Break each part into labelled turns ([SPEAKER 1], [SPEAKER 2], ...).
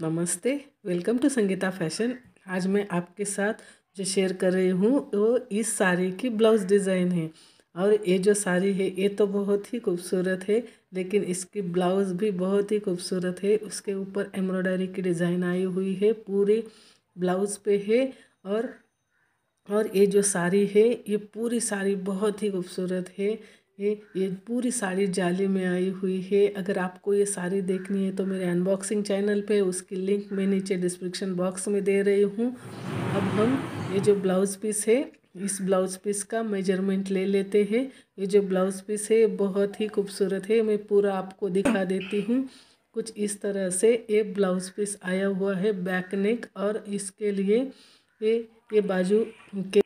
[SPEAKER 1] नमस्ते welcome to Sangeeta fashion आज मैं आपके साथ जो शेयर कर रही हूँ वो इस साड़ी की ब्लाउज़ डिज़ाइन है और ये जो साड़ी है ये तो बहुत ही खूबसूरत है लेकिन इसकी ब्लाउज़ भी बहुत ही खूबसूरत है उसके ऊपर एम्ब्रॉयडरी की डिज़ाइन आई हुई है पूरे ब्लाउज़ पे है और और ये जो साड़ी है ये पूरी साड़ी बहुत ही खूबसूरत है है ये पूरी साड़ी जाली में आई हुई है अगर आपको ये साड़ी देखनी है तो मेरे अनबॉक्सिंग चैनल पे उसकी लिंक मैं नीचे डिस्क्रिप्शन बॉक्स में दे रही हूँ अब हम ये जो ब्लाउज़ पीस है इस ब्लाउज़ पीस का मेजरमेंट ले लेते हैं ये जो ब्लाउज़ पीस है बहुत ही खूबसूरत है मैं पूरा आपको दिखा देती हूँ कुछ इस तरह से ये ब्लाउज़ पीस आया हुआ है बैक नेक और इसके लिए ये ये बाजू के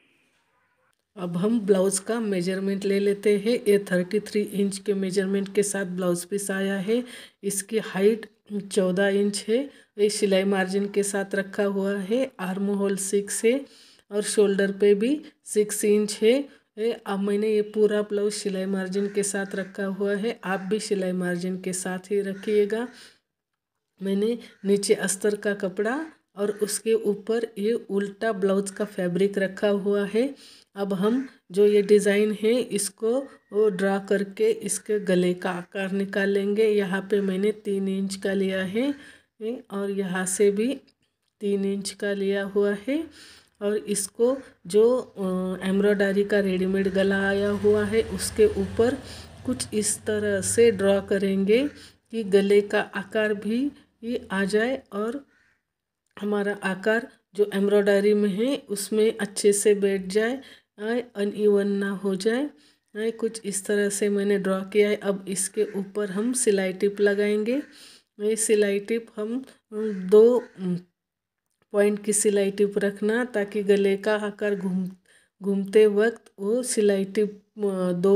[SPEAKER 1] अब हम ब्लाउज़ का मेजरमेंट ले लेते हैं ये थर्टी थ्री इंच के मेजरमेंट के साथ ब्लाउज़ पीस आया है इसकी हाइट चौदह इंच है ये सिलाई मार्जिन के साथ रखा हुआ है आर्म होल सिक्स है और शोल्डर पे भी सिक्स इंच है अब मैंने ये पूरा ब्लाउज सिलाई मार्जिन के साथ रखा हुआ है आप भी सिलाई मार्जिन के साथ ही रखिएगा मैंने नीचे अस्तर का कपड़ा और उसके ऊपर ये उल्टा ब्लाउज का फैब्रिक रखा हुआ है अब हम जो ये डिज़ाइन है इसको वो ड्रा करके इसके गले का आकार निकालेंगे यहाँ पे मैंने तीन इंच का लिया है और यहाँ से भी तीन इंच का लिया हुआ है और इसको जो एम्ब्रॉयडरी का रेडीमेड गला आया हुआ है उसके ऊपर कुछ इस तरह से ड्रॉ करेंगे कि गले का आकार भी ये आ जाए और हमारा आकार जो एम्ब्रॉयडरी में है उसमें अच्छे से बैठ जाए अन ईवन ना हो जाए आए, कुछ इस तरह से मैंने ड्रॉ किया है अब इसके ऊपर हम सिलाई टिप लगाएंगे ये सिलाई टिप हम दो पॉइंट हम्म, की सिलाई टिप रखना ताकि गले का आकार घूम घूमते वक्त वो सिलाई टिप दो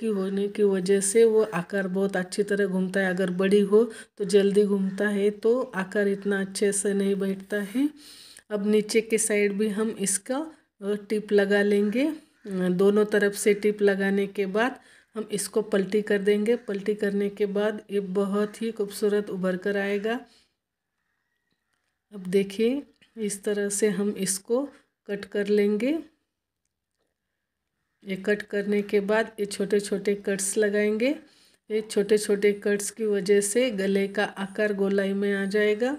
[SPEAKER 1] की होने की वजह से वो आकार बहुत अच्छी तरह घूमता है अगर बड़ी हो तो जल्दी घूमता है तो आकार इतना अच्छे से नहीं बैठता है अब नीचे के साइड भी हम इसका टिप लगा लेंगे दोनों तरफ से टिप लगाने के बाद हम इसको पलटी कर देंगे पलटी करने के बाद ये बहुत ही खूबसूरत उभर कर आएगा अब देखिए इस तरह से हम इसको कट कर लेंगे ये कट करने के बाद ये छोटे छोटे कट्स लगाएंगे ये छोटे छोटे कट्स की वजह से गले का आकार गोलाई में आ जाएगा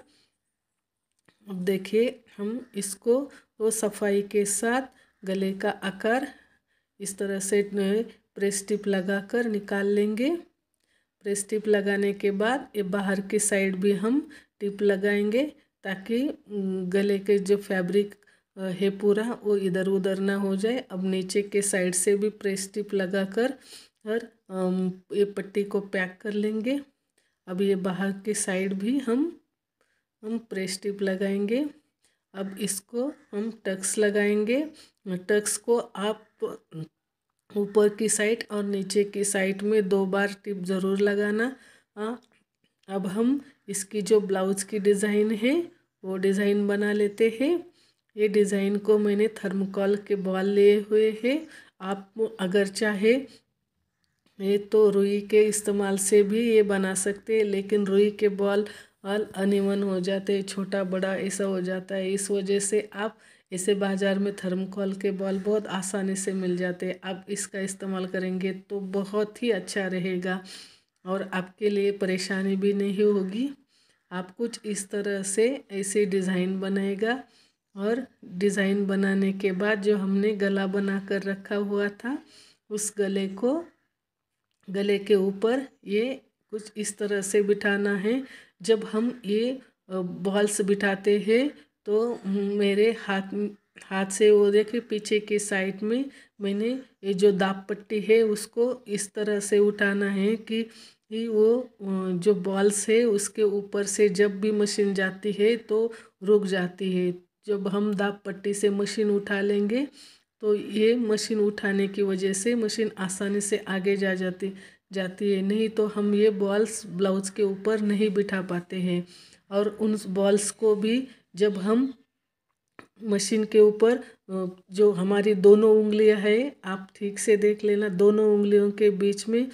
[SPEAKER 1] अब देखिए हम इसको वो सफाई के साथ गले का आकार इस तरह से प्रेस टिप लगा कर निकाल लेंगे प्रेस टिप लगाने के बाद ये बाहर की साइड भी हम टिप लगाएंगे ताकि गले के जो फैब्रिक है पूरा वो इधर उधर ना हो जाए अब नीचे के साइड से भी प्रेस टिप लगा कर और ये पट्टी को पैक कर लेंगे अब ये बाहर के साइड भी हम हम प्रेस टिप लगाएंगे अब इसको हम टक्स लगाएंगे टक्स को आप ऊपर की साइड और नीचे की साइड में दो बार टिप ज़रूर लगाना आ, हाँ, अब हम इसकी जो ब्लाउज की डिज़ाइन है वो डिज़ाइन बना लेते हैं ये डिज़ाइन को मैंने थर्मोकॉल के बॉल लिए हुए हैं आप अगर चाहे ये तो रुई के इस्तेमाल से भी ये बना सकते हैं लेकिन रुई के बॉल ऑल अनिवन हो जाते हैं छोटा बड़ा ऐसा हो जाता है इस वजह से आप ऐसे बाज़ार में थर्मोकॉल के बॉल बहुत आसानी से मिल जाते हैं आप इसका इस्तेमाल करेंगे तो बहुत ही अच्छा रहेगा और आपके लिए परेशानी भी नहीं होगी आप कुछ इस तरह से ऐसे डिज़ाइन बनाएगा और डिज़ाइन बनाने के बाद जो हमने गला बना कर रखा हुआ था उस गले को गले के ऊपर ये कुछ इस तरह से बिठाना है जब हम ये बॉल्स बिठाते हैं तो मेरे हाथ हाथ से वो देखे पीछे के साइड में मैंने ये जो दाप पट्टी है उसको इस तरह से उठाना है कि कि वो जो बॉल्स है उसके ऊपर से जब भी मशीन जाती है तो रुक जाती है जब हम दाब पट्टी से मशीन उठा लेंगे तो ये मशीन उठाने की वजह से मशीन आसानी से आगे जा जाती जाती है नहीं तो हम ये बॉल्स ब्लाउज के ऊपर नहीं बिठा पाते हैं और उन बॉल्स को भी जब हम मशीन के ऊपर जो हमारी दोनों उंगलियां है आप ठीक से देख लेना दोनों उंगलियों के बीच में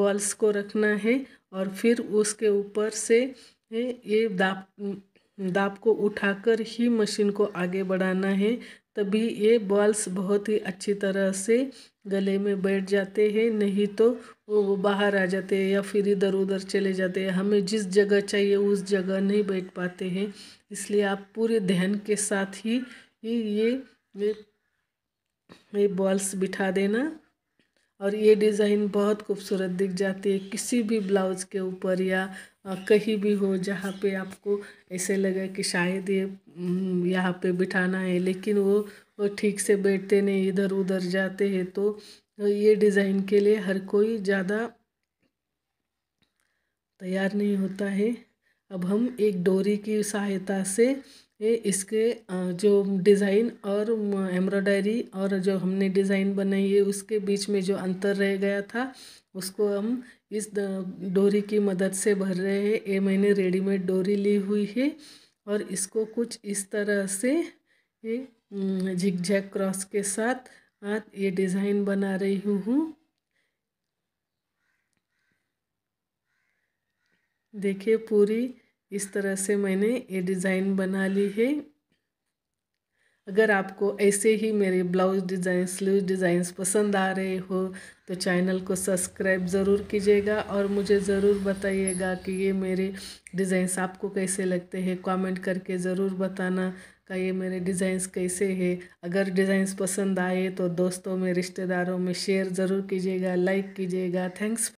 [SPEAKER 1] बॉल्स को रखना है और फिर उसके ऊपर से ये दाप दाब को उठाकर ही मशीन को आगे बढ़ाना है तभी ये बॉल्स बहुत ही अच्छी तरह से गले में बैठ जाते हैं नहीं तो वो बाहर आ जाते हैं या फिर इधर उधर चले जाते हैं हमें जिस जगह चाहिए उस जगह नहीं बैठ पाते हैं इसलिए आप पूरे ध्यान के साथ ही ये ये, ये बॉल्स बिठा देना और ये डिज़ाइन बहुत खूबसूरत दिख जाती है किसी भी ब्लाउज़ के ऊपर या कहीं भी हो जहाँ पे आपको ऐसे लगे कि शायद ये यहाँ पे बिठाना है लेकिन वो वो ठीक से बैठते नहीं इधर उधर जाते हैं तो ये डिज़ाइन के लिए हर कोई ज़्यादा तैयार नहीं होता है अब हम एक डोरी की सहायता से ये इसके जो डिज़ाइन और एम्ब्रॉयडरी और जो हमने डिज़ाइन बनाई है उसके बीच में जो अंतर रह गया था उसको हम इस डोरी की मदद से भर रहे हैं ये मैंने रेडीमेड डोरी ली हुई है और इसको कुछ इस तरह से ये झैक क्रॉस के साथ ये डिज़ाइन बना रही हूँ देखिए पूरी इस तरह से मैंने ये डिज़ाइन बना ली है अगर आपको ऐसे ही मेरे ब्लाउज डिज़ाइन स्लीव डिज़ाइंस पसंद आ रहे हो तो चैनल को सब्सक्राइब ज़रूर कीजिएगा और मुझे ज़रूर बताइएगा कि ये मेरे डिज़ाइंस आपको कैसे लगते हैं कमेंट करके ज़रूर बताना का ये मेरे डिज़ाइंस कैसे हैं अगर डिज़ाइंस पसंद आए तो दोस्तों में रिश्तेदारों में शेयर ज़रूर कीजिएगा लाइक कीजिएगा थैंक्स